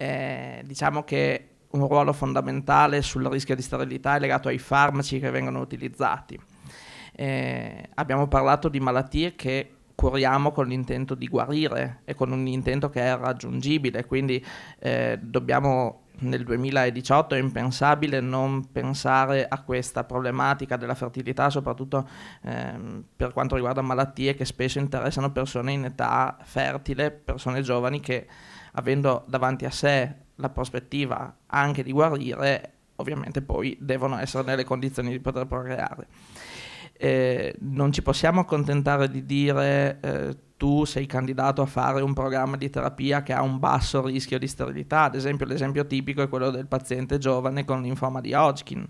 eh, diciamo che un ruolo fondamentale sul rischio di sterilità è legato ai farmaci che vengono utilizzati. Eh, abbiamo parlato di malattie che curiamo con l'intento di guarire e con un intento che è raggiungibile, quindi eh, dobbiamo nel 2018 è impensabile non pensare a questa problematica della fertilità, soprattutto ehm, per quanto riguarda malattie che spesso interessano persone in età fertile, persone giovani che avendo davanti a sé la prospettiva anche di guarire, ovviamente poi devono essere nelle condizioni di poter procreare. Eh, non ci possiamo accontentare di dire eh, tu sei candidato a fare un programma di terapia che ha un basso rischio di sterilità, ad esempio l'esempio tipico è quello del paziente giovane con linfoma di Hodgkin,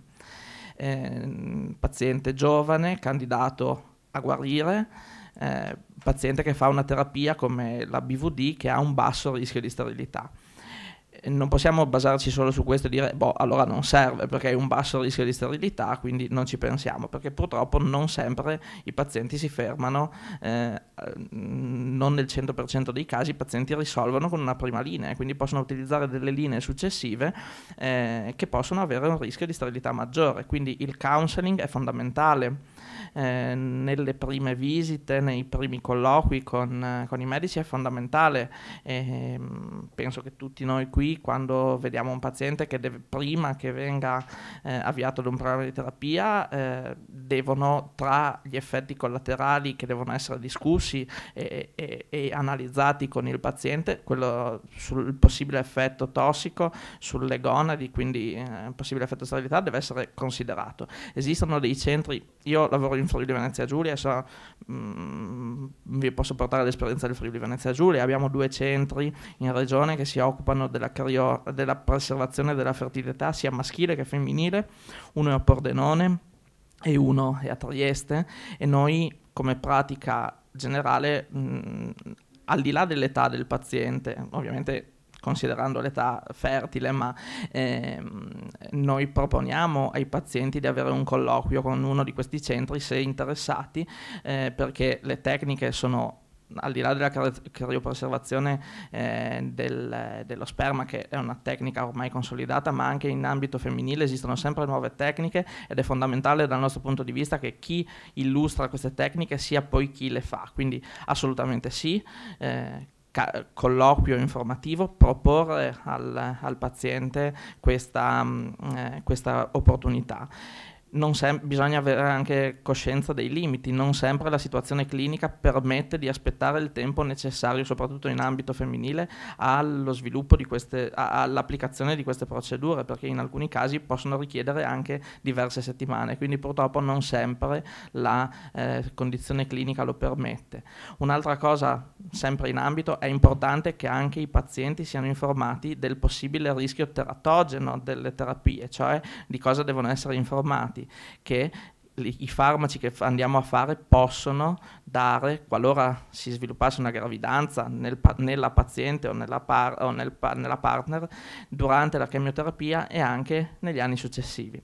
eh, paziente giovane candidato a guarire, eh, paziente che fa una terapia come la BVD che ha un basso rischio di sterilità. Non possiamo basarci solo su questo e dire, boh, allora non serve perché è un basso rischio di sterilità, quindi non ci pensiamo, perché purtroppo non sempre i pazienti si fermano, eh, non nel 100% dei casi i pazienti risolvono con una prima linea, quindi possono utilizzare delle linee successive eh, che possono avere un rischio di sterilità maggiore, quindi il counseling è fondamentale eh, nelle prime visite, nei primi colloqui con, eh, con i medici è fondamentale. E, ehm, penso che tutti noi qui, quando vediamo un paziente che deve, prima che venga eh, avviato ad un programma di terapia, eh, devono tra gli effetti collaterali che devono essere discussi e, e, e analizzati con il paziente, quello sul possibile effetto tossico sulle gonadi, quindi eh, possibile effetto sterilità, deve essere considerato. Esistono dei centri, io lavoro in in Friuli Venezia Giulia, so, mh, mm, vi posso portare l'esperienza del Friuli Venezia Giulia, abbiamo due centri in regione che si occupano della, cario- della preservazione della fertilità sia maschile che femminile, uno è a Pordenone e uno è a Trieste e noi come pratica generale, mh, mm, al di là dell'età del paziente, ovviamente considerando l'età fertile, ma ehm, noi proponiamo ai pazienti di avere un colloquio con uno di questi centri se interessati, eh, perché le tecniche sono al di là della criopreservazione eh, del, dello sperma, che è una tecnica ormai consolidata, ma anche in ambito femminile esistono sempre nuove tecniche ed è fondamentale dal nostro punto di vista che chi illustra queste tecniche sia poi chi le fa. Quindi assolutamente sì. Eh, colloquio informativo proporre al, al paziente questa, mh, mm, eh, questa opportunità. Sem- bisogna avere anche coscienza dei limiti, non sempre la situazione clinica permette di aspettare il tempo necessario, soprattutto in ambito femminile, allo sviluppo di queste, a- all'applicazione di queste procedure, perché in alcuni casi possono richiedere anche diverse settimane, quindi purtroppo non sempre la eh, condizione clinica lo permette. Un'altra cosa, sempre in ambito, è importante che anche i pazienti siano informati del possibile rischio teratogeno delle terapie, cioè di cosa devono essere informati dati che i farmaci che andiamo a fare possono dare, qualora si sviluppasse una gravidanza nel, nella paziente o, nella, par, o nel, nella partner, durante la chemioterapia e anche negli anni successivi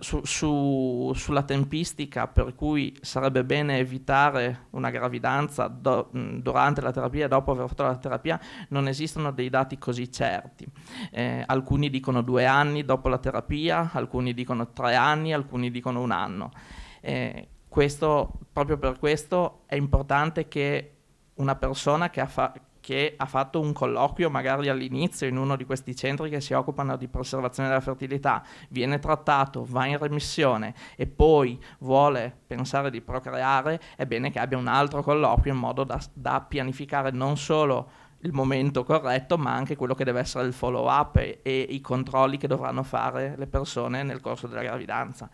su, su, sulla tempistica per cui sarebbe bene evitare una gravidanza do, durante la terapia e dopo aver fatto la terapia non esistono dei dati così certi. Eh, alcuni dicono due anni dopo la terapia, alcuni dicono tre anni, alcuni dicono un anno. Eh, questo, proprio per questo è importante che una persona che ha fatto che ha fatto un colloquio magari all'inizio in uno di questi centri che si occupano di preservazione della fertilità, viene trattato, va in remissione e poi vuole pensare di procreare, è bene che abbia un altro colloquio in modo da, da pianificare non solo il momento corretto, ma anche quello che deve essere il follow up e, e i controlli che dovranno fare le persone nel corso della gravidanza.